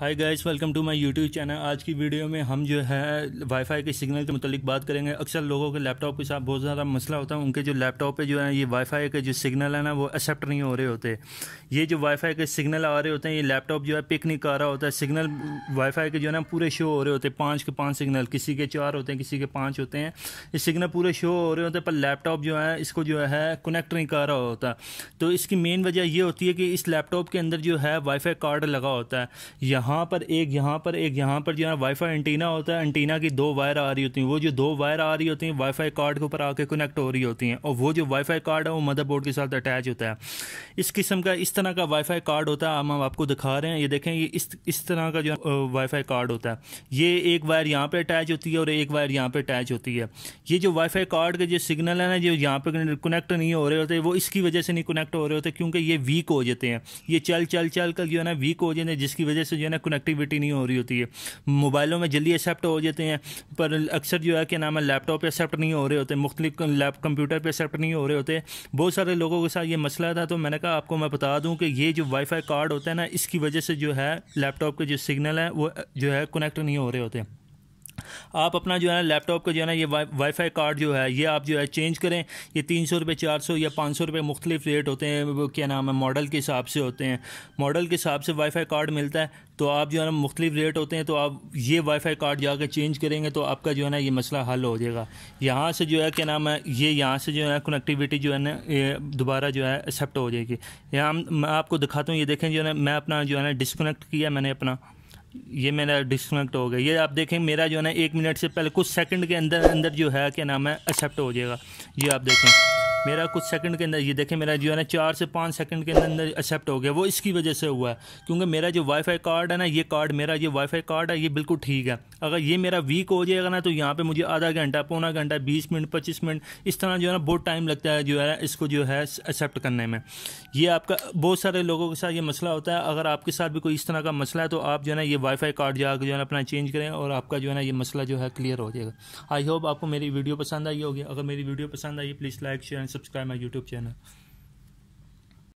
hi guys welcome to my YouTube channel आज की video में हम जो है वाईफाई के सिग्नल के मतलब बात करेंगे अक्सर लोगों के लैपटॉप के साथ बहुत ज़्यादा मसला होता है उनके जो लैपटॉप पे जो है ये वाईफाई के जो सिग्नल है ना वो एक्सेप्ट नहीं हो रहे होते ये जो वाईफाई के सिग्नल आ रहे होते हैं ये लैपटॉप जो है पिक नहीं कर रहा होता है सिग्नल वाईफाई के जो है ना पूरे शो हो रहे होते हैं पाँच के पाँच सिग्नल किसी के चार होते हैं किसी के पाँच होते हैं ये सिग्नल पूरे शो हो रहे होते हैं पर लैपटॉप जो है इसको जो है कनेक्ट नहीं कर रहा होता तो इसकी मेन वजह ये होती है कि इस लैपटॉप के अंदर जो है वाईफाई कार्ड लगा होता है यहाँ यहाँ पर एक यहाँ पर एक यहाँ पर जो है वाईफाई एंटीना होता है एंटीना की दो वायर आ रही होती हैं वो जो दो वायर आ रही होती हैं वाईफाई कार्ड के ऊपर आके कनेक्ट हो रही होती हैं और वो जो वाईफाई कार्ड है वो मदरबोर्ड के साथ अटैच होता है इस किस्म का इस तरह का वाईफाई कार्ड होता है हम आपको दिखा रहे हैं ये देखें ये इस इस तरह का जो वाईफाई कार्ड होता है ये एक वायर यहाँ पर अटैच होती है और एक वायर यहाँ पर अटैच होती है ये जो वाईफाई कार्ड के जो सिग्नल है ना जो यहाँ पर कनेक्ट नहीं हो रहे होते वो इसकी वजह से नहीं कनेक्ट हो रहे होते क्योंकि ये वीक हो जाते हैं ये चल चल चल कर जो है ना वीक हो जाते हैं जिसकी वजह से जो है ना कनेक्टिविटी नहीं हो रही होती है मोबाइलों में जल्दी एक्सेप्ट हो जाते हैं पर अक्सर जो है क्या नाम है लैपटॉप पर एक्सेप्ट नहीं हो रहे होते मुख्तलिफ लैप कंप्यूटर पर एक्सेप्ट नहीं हो रहे होते बहुत सारे लोगों के साथ ये मसला था तो मैंने कहा आपको मैं बता दूँ कि ये जो वाईफाई कार्ड होता है ना इसकी वजह से जो है लैपटॉप के जो सिग्नल हैं वो जो है कनेक्ट नहीं हो रहे होते आप अपना जो है ना लैपटॉप का जो है ना ये वाईफाई कार्ड जो है ये आप जो है चेंज करें ये तीन सौ रुपये चार सौ या पाँच सौ रुपये मुख्तलिफ रेट होते हैं क्या नाम है मॉडल के हिसाब से होते हैं मॉडल के हिसाब से वाईफाई कार्ड मिलता है तो आप जो है ना मुख्तलिफ रेट होते हैं तो आप ये वाईफाई कार्ड जाकर चेंज करेंगे तो आपका जो है ना ये मसला हल हो जाएगा यहाँ से जो है क्या नाम है ये यहाँ से जो है कनेक्टिविटी जो है ना ये दोबारा जो है एक्सेप्ट हो जाएगी यहाँ मैं आपको दिखाता हूँ ये देखें जो है ना मैं अपना जो है ना डिसकनेक्ट किया मैंने अपना ये मेरा डिस्कनेक्ट हो गया ये आप देखें मेरा जो है ना एक मिनट से पहले कुछ सेकंड के अंदर अंदर जो है क्या नाम है एक्सेप्ट हो जाएगा ये आप देखें मेरा कुछ सेकंड के अंदर ये देखें मेरा जो है ना चार से पाँच सेकंड के अंदर एक्सेप्ट हो गया वो इसकी वजह से हुआ है क्योंकि मेरा जो वाईफाई कार्ड है ना ये कार्ड मेरा ये वाईफाई कार्ड है ये बिल्कुल ठीक है अगर ये मेरा वीक हो जाएगा ना तो यहाँ पर मुझे आधा घंटा पौना घंटा बीस मिनट पच्चीस मिनट इस तरह जो है ना बहुत टाइम लगता है जो है इसको जो है एक्सेप्ट करने में ये आपका बहुत सारे लोगों के साथ ये मसला होता है अगर आपके साथ भी कोई इस तरह का मसला है तो आप जो है ना ये वाईफाई कार्ड जाकर जो है ना अपना चेंज करें और आपका जो है ना ये मसला जो है क्लियर हो जाएगा आई होप आपको मेरी वीडियो पसंद आई होगी अगर मेरी वीडियो पसंद आई please like share and subscribe my YouTube channel